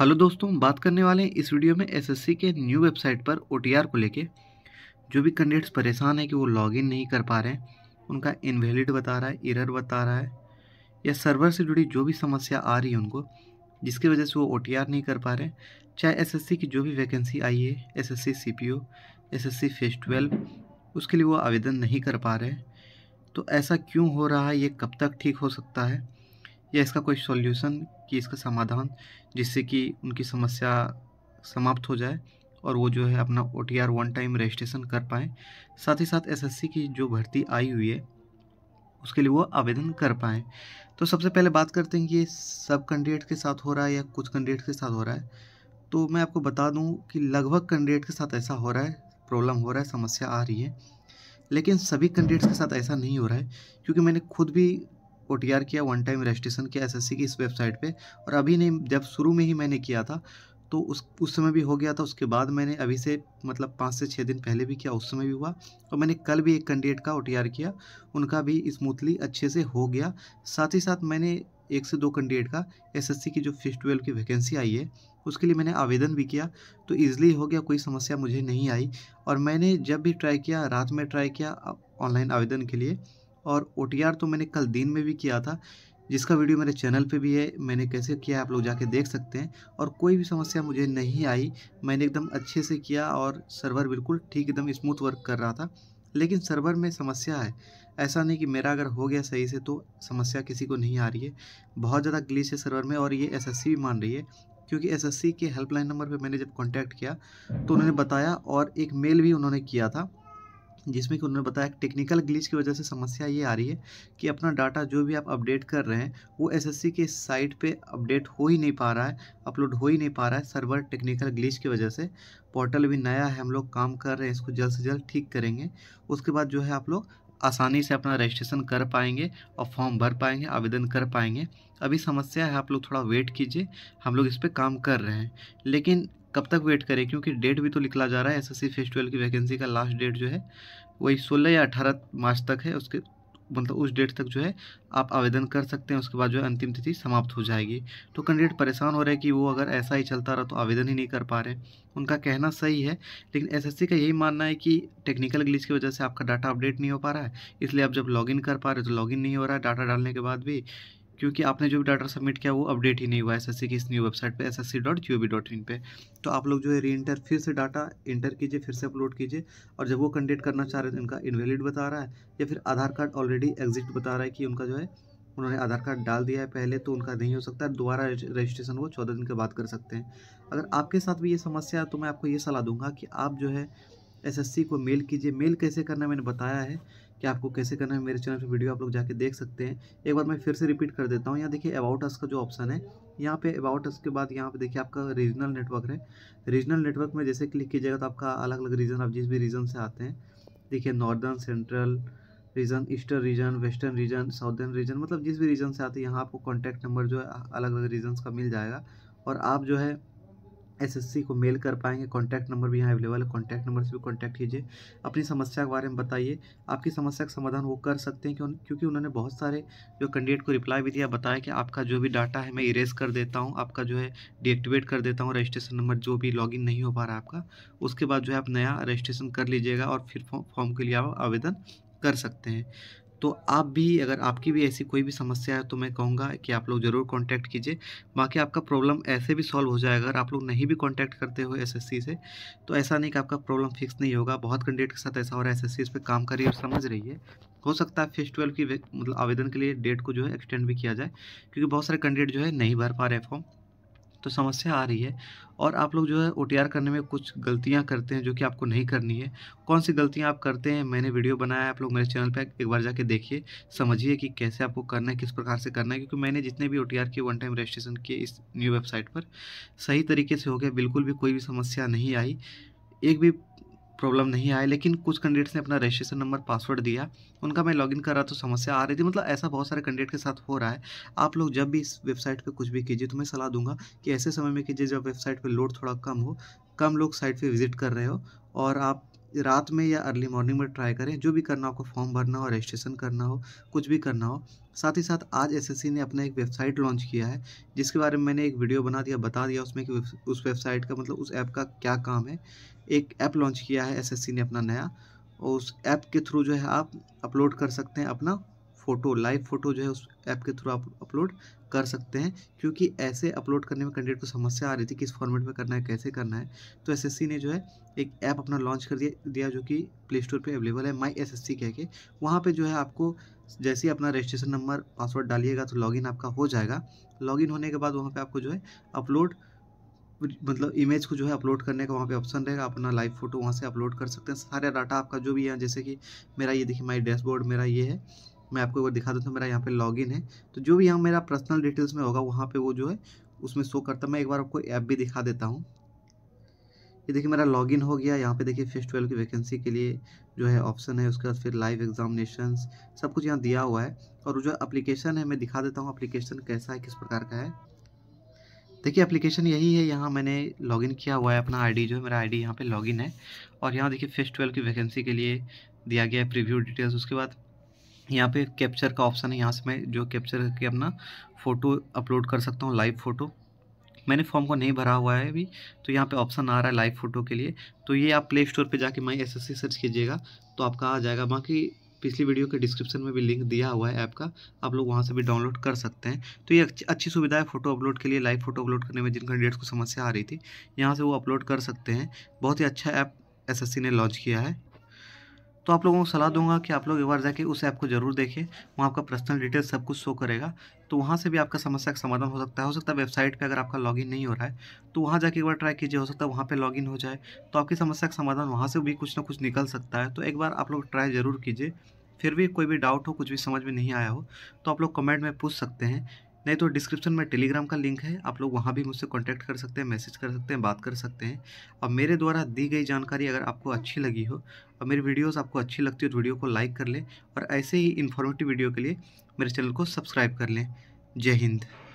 Hello दोस्तों बात करने वाले हैं इस वीडियो में एसएससी के न्यू वेबसाइट पर ओटीआर को लेके जो भी कैंडिडेट्स परेशान हैं कि वो लॉगिन नहीं कर पा रहे हैं उनका इनवैलिड बता रहा है इरर बता रहा है या सर्वर से जुड़ी जो भी समस्या आ रही है उनको जिसकी वजह से वो ओ नहीं कर पा रहे चाहे एस की जो भी वैकेंसी आई है S S C C phase twelve उसके लिए वो आवेदन नहीं कर पा रहे तो ऐसा क्यों हो रहा है ये कब तक ठीक हो सकता है या इसका कोई सॉल्यूशन कि इसका समाधान जिससे कि उनकी समस्या समाप्त हो जाए और वो जो है अपना O T R one time registration कर पाएँ साथ ही साथ एसएससी की जो भर्ती आई हुई है उसके लिए वो आवेदन कर पाएँ तो सबसे पहले बात करते हैं कि ये सब कैंडिडेट के साथ हो रहा है या कुछ कैंडिडेट के साथ हो रहा है तो मैं आपको बता दूं कि लगभग कैंडिडेट के साथ ऐसा हो रहा है प्रॉब्लम हो रहा है समस्या आ रही है लेकिन सभी कैंडिडेट्स के साथ ऐसा नहीं हो रहा है क्योंकि मैंने खुद भी ओ किया वन टाइम रजिस्ट्रेशन किया एस की इस वेबसाइट पर और अभी नहीं जब शुरू में ही मैंने किया था तो उस उस समय भी हो गया था उसके बाद मैंने अभी से मतलब पाँच से छः दिन पहले भी किया उस समय भी हुआ और मैंने कल भी एक कैंडिडेट का ओ किया उनका भी स्मूथली अच्छे से हो गया साथ ही साथ मैंने एक से दो कैंडिडेट का एसएससी की जो फिफ्थ ट्वेल्व की वैकेंसी आई है उसके लिए मैंने आवेदन भी किया तो ईज़िली हो गया कोई समस्या मुझे नहीं आई और मैंने जब भी ट्राई किया रात में ट्राई किया ऑनलाइन आवेदन के लिए और ओ तो मैंने कल दिन में भी किया था जिसका वीडियो मेरे चैनल पे भी है मैंने कैसे किया आप लोग जाके देख सकते हैं और कोई भी समस्या मुझे नहीं आई मैंने एकदम अच्छे से किया और सर्वर बिल्कुल ठीक एकदम स्मूथ वर्क कर रहा था लेकिन सर्वर में समस्या है ऐसा नहीं कि मेरा अगर हो गया सही से तो समस्या किसी को नहीं आ रही है बहुत ज़्यादा ग्लीच है सर्वर में और ये एस भी मान रही है क्योंकि एस के हेल्पलाइन नंबर पर मैंने जब कॉन्टैक्ट किया तो उन्होंने बताया और एक मेल भी उन्होंने किया था जिसमें कि उन्होंने बताया कि टेक्निकल ग्लिच की वजह से समस्या ये आ रही है कि अपना डाटा जो भी आप अपडेट कर रहे हैं वो एसएससी के साइट पे अपडेट हो ही नहीं पा रहा है अपलोड हो ही नहीं पा रहा है सर्वर टेक्निकल ग्लिच की वजह से पोर्टल भी नया है हम लोग काम कर रहे हैं इसको जल्द से जल्द ठीक करेंगे उसके बाद जो है आप लोग आसानी से अपना रजिस्ट्रेशन कर पाएंगे और फॉर्म भर पाएंगे आवेदन कर पाएंगे अभी समस्या है आप लोग थोड़ा वेट कीजिए हम लोग इस पर काम कर रहे हैं लेकिन कब तक वेट करें क्योंकि डेट भी तो निकला जा रहा है एसएससी एस फेस्टिवल की वैकेंसी का लास्ट डेट जो है वही सोलह या अठारह मार्च तक है उसके मतलब उस डेट तक जो है आप आवेदन कर सकते हैं उसके बाद जो है अंतिम तिथि समाप्त हो जाएगी तो कैंडिडेट परेशान हो रहे हैं कि वो अगर ऐसा ही चलता रहा तो आवेदन ही नहीं कर पा रहे उनका कहना सही है लेकिन एसएससी का यही मानना है कि टेक्निकल ग्लिच की वजह से आपका डाटा अपडेट नहीं हो पा रहा है इसलिए आप जब लॉग कर पा रहे हो तो लॉग नहीं हो रहा है डाटा डालने के बाद भी क्योंकि आपने जो भी डाटा सबमिट किया वो अपडेट ही नहीं हुआ एस एस की इस न्यू वेबसाइट पे S S C dot G O V dot in पर तो आप लोग जो है री इंटर फिर से डाटा इंटर कीजिए फिर से अपलोड कीजिए और जब वो कंडेट करना चाह रहे हैं तो इनका इनवैलिड बता रहा है या फिर आधार कार्ड ऑलरेडी एग्जिट बता रहा है कि उनका जो है उन्होंने आधार कार्ड डाल दिया है पहले तो उनका नहीं हो सकता दोबारा रजिस्ट्रेशन वो चौदह दिन के बाद कर सकते हैं अगर आपके साथ भी ये समस्या है तो मैं आपको ये सलाह दूंगा कि आप जो है एसएससी को मेल कीजिए मेल कैसे करना मैंने बताया है कि आपको कैसे करना है मेरे चैनल पे वीडियो आप लोग जाके देख सकते हैं एक बार मैं फिर से रिपीट कर देता हूँ यहाँ देखिए अबाउट अस का जो ऑप्शन है यहाँ पे अबाउट अस के बाद यहाँ पे देखिए आपका रीजनल नेटवर्क है रीजनल नेटवर्क में जैसे क्लिक कीजिएगा तो आपका अलग अलग रीजन आप जिस भी रीजन से आते हैं देखिए northern central region eastern region western region southern region मतलब जिस भी रीजन से आते हैं यहाँ आपको कॉन्टैक्ट नंबर जो है अलग अलग रीजन का मिल जाएगा और आप जो है एसएससी को मेल कर पाएंगे कॉन्टैक्ट नंबर भी यहाँ अवेलेबल है कॉन्टैक्ट नंबर से भी कॉन्टैक्ट कीजिए अपनी समस्या के बारे में बताइए आपकी समस्या का समाधान वो कर सकते हैं क्योंकि उन्होंने बहुत सारे जो कैंडिडेट को रिप्लाई भी दिया बताया कि आपका जो भी डाटा है मैं इरेज कर देता हूँ आपका जो है डिएक्टिवेट कर देता हूँ रजिस्ट्रेशन नंबर जो भी लॉग नहीं हो पा रहा आपका उसके बाद जो है आप नया रजिस्ट्रेशन कर लीजिएगा और फिर फॉर्म के लिए आप आवेदन कर सकते हैं तो आप भी अगर आपकी भी ऐसी कोई भी समस्या है तो मैं कहूँगा कि आप लोग ज़रूर कांटेक्ट कीजिए बाकी आपका प्रॉब्लम ऐसे भी सॉल्व हो जाएगा अगर आप लोग नहीं भी कांटेक्ट करते हो एसएससी से तो ऐसा नहीं कि आपका प्रॉब्लम फिक्स नहीं होगा बहुत कैंडिडेट के साथ ऐसा हो रहा है एस एस पे काम करिए और समझ रही है हो सकता है फेस ट्वेल्व की मतलब आवेदन के लिए डेट को जो है एक्सटेंड भी किया जाए क्योंकि बहुत सारे कैंडिडेट जो है नहीं भर पा रहे फॉर्म तो समस्या आ रही है और आप लोग जो है ओ करने में कुछ गलतियाँ करते हैं जो कि आपको नहीं करनी है कौन सी गलतियाँ आप करते हैं मैंने वीडियो बनाया है आप लोग मेरे चैनल पर एक बार जाके देखिए समझिए कि कैसे आपको करना है किस प्रकार से करना है क्योंकि मैंने जितने भी ओ टी किए वन टाइम रजिस्ट्रेशन किए इस न्यू वेबसाइट पर सही तरीके से हो गया बिल्कुल भी कोई भी समस्या नहीं आई एक भी प्रॉब्लम नहीं आया लेकिन कुछ कैंडिडेट्स ने अपना रजिस्ट्रेशन नंबर पासवर्ड दिया उनका मैं लॉगिन कर रहा तो समस्या आ रही थी मतलब ऐसा बहुत सारे कैंडिडेट के साथ हो रहा है आप लोग जब भी इस वेबसाइट पे कुछ भी कीजिए तो मैं सलाह दूंगा कि ऐसे समय में कीजिए जब वेबसाइट पे लोड थोड़ा कम हो कम लोग साइट पे विजिट कर रहे हो और आप रात में या अर्ली मॉर्निंग में ट्राई करें जो भी करना हो आपको फॉर्म भरना हो रजिस्ट्रेशन करना हो कुछ भी करना हो साथ ही साथ आज एसएससी ने अपना एक वेबसाइट लॉन्च किया है जिसके बारे में मैंने एक वीडियो बना दिया बता दिया उसमें कि उस वेबसाइट का मतलब उस ऐप का क्या काम है एक ऐप लॉन्च किया है एस ने अपना नया और उस ऐप के थ्रू जो है आप अपलोड कर सकते हैं अपना फ़ोटो लाइव फ़ोटो जो है उस ऐप के थ्रू आप अपलोड कर सकते हैं क्योंकि ऐसे अपलोड करने में कैंडिडेट को समस्या आ रही थी किस फॉर्मेट में करना है कैसे करना है तो एस ने जो है एक ऐप अपना लॉन्च कर दिया दिया जो कि प्ले स्टोर पर अवेलेबल है माई एस एस सी कह के वहाँ पर जो है आपको जैसे ही अपना रजिस्ट्रेशन नंबर पासवर्ड डालिएगा तो लॉगिन आपका हो जाएगा लॉगिन होने के बाद वहाँ पर आपको जो है अपलोड मतलब इमेज को जो है अपलोड करने का वहाँ पे ऑप्शन रहेगा अपना लाइव फोटो वहाँ से अपलोड कर सकते हैं सारे डाटा आपका जो भी है जैसे कि मेरा ये देखिए माई डैशबोर्ड मेरा ये है मैं आपको एक दिखा देता हूँ मेरा यहाँ पे लॉगिन है तो जो भी यहाँ मेरा पर्सनल डिटेल्स में होगा वहाँ पे वो जो है उसमें शो करता मैं एक बार आपको ऐप भी दिखा देता हूँ ये देखिए मेरा लॉगिन हो गया यहाँ पे देखिए फिश ट्वेल्व की वैकेंसी के लिए जो है ऑप्शन है उसके बाद फिर लाइव एग्जामिनेशन सब कुछ यहाँ दिया हुआ है और जो अप्लीकेशन है मैं दिखा देता हूँ अप्लीकेशन कैसा है किस प्रकार का है देखिए एप्लीकेशन यही है यहाँ मैंने लॉगिन किया हुआ है अपना आईडी जो है मेरा आईडी यहाँ पर लॉगिन है और यहाँ देखिए फेस्ट ट्वेल्व की वैकेंसी के लिए दिया गया है प्रीव्यू डिटेल्स उसके बाद यहाँ पे कैप्चर का ऑप्शन है यहाँ से मैं जो कैप्चर करके अपना फ़ोटो अपलोड कर सकता हूँ लाइव फ़ोटो मैंने फॉर्म को नहीं भरा हुआ है अभी तो यहाँ पे ऑप्शन आ रहा है लाइव फ़ोटो के लिए तो ये आप प्ले स्टोर पर जाके माई एस सर्च कीजिएगा तो आपका आ जाएगा बाकी पिछली वीडियो के डिस्क्रिप्शन में भी लिंक दिया हुआ है ऐप का आप लोग वहाँ से भी डाउनलोड कर सकते हैं तो ये अच्छी सुविधा है फोटो अपलोड के लिए लाइव फोटो अपलोड करने में जिन कैंडिडेट्स को समस्या आ रही थी यहाँ से वो अपलोड कर सकते हैं बहुत ही अच्छा ऐप एस ने लॉन्च किया है तो आप लोगों को सलाह दूंगा कि आप लोग एक बार जाके उस ऐप को जरूर देखें वहाँ आपका पर्सनल डिटेल सब कुछ शो करेगा तो वहाँ से भी आपका समस्या का समाधान हो सकता है हो सकता है वेबसाइट पर अगर आपका लॉगिन नहीं हो रहा है तो वहाँ जाके एक बार ट्राई कीजिए हो सकता है वहाँ पर लॉगिन हो जाए तो आपकी समस्या का समाधान वहाँ से भी कुछ ना कुछ निकल सकता है तो एक बार आप लोग ट्राई ज़रूर कीजिए फिर भी कोई भी डाउट हो कुछ भी समझ में नहीं आया हो तो आप लोग कमेंट में पूछ सकते हैं नहीं तो डिस्क्रिप्शन में टेलीग्राम का लिंक है आप लोग वहाँ भी मुझसे कॉन्टैक्ट कर सकते हैं मैसेज कर सकते हैं बात कर सकते हैं और मेरे द्वारा दी गई जानकारी अगर आपको हाँ। अच्छी लगी हो और मेरी वीडियोज़ आपको अच्छी लगती हो तो वीडियो को लाइक कर लें और ऐसे ही इन्फॉर्मेटिव वीडियो के लिए मेरे चैनल को सब्सक्राइब कर लें जय हिंद